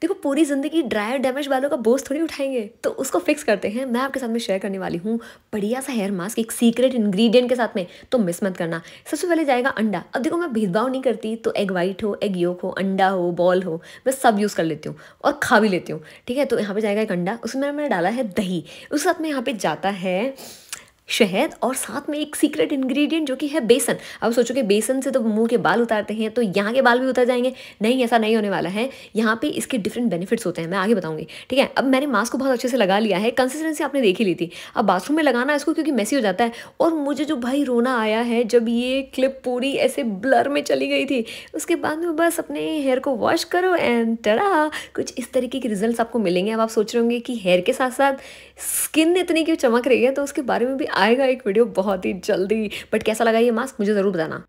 देखो पूरी ज़िंदगी ड्रायर डैमेज बालों का बोझ थोड़ी उठाएंगे तो उसको फिक्स करते हैं मैं आपके साथ में शेयर करने वाली हूँ बढ़िया सा हेयर मास्क एक सीक्रेट इन्ग्रीडियंट के साथ में तो मिस मत करना सबसे पहले जाएगा अंडा अब देखो मैं भेदभाव नहीं करती तो एग वाइट हो एग योक हो अंडा हो बॉल हो मैं सब यूज़ कर लेती हूँ और खा भी लेती हूँ ठीक है तो यहाँ पर जाएगा एक अंडा उसमें मैंने डाला है दही उसके साथ में यहाँ पर जाता है शहद और साथ में एक सीक्रेट इंग्रेडिएंट जो कि है बेसन अब सोचो कि बेसन से तो मुंह के बाल उतारते हैं तो यहाँ के बाल भी उतर जाएंगे नहीं ऐसा नहीं होने वाला है यहाँ पे इसके डिफरेंट बेनिफिट्स होते हैं मैं आगे बताऊंगी ठीक है अब मैंने मास्क को बहुत अच्छे से लगा लिया है कंसिस्टेंसी आपने देख ही ली थी अब बाथरूम में लगाना इसको क्योंकि मैसी हो जाता है और मुझे जो भाई रोना आया है जब ये क्लिप पूरी ऐसे ब्लर में चली गई थी उसके बाद में बस अपने हेयर को वॉश करो एंड टरा कुछ इस तरीके के रिजल्ट आपको मिलेंगे अब आप सोच रहे होंगे कि हेयर के साथ साथ स्किन इतनी क्यों चमक रही है तो उसके बारे में भी आएगा एक वीडियो बहुत ही जल्दी बट कैसा लगा ये मास्क मुझे ज़रूर बताना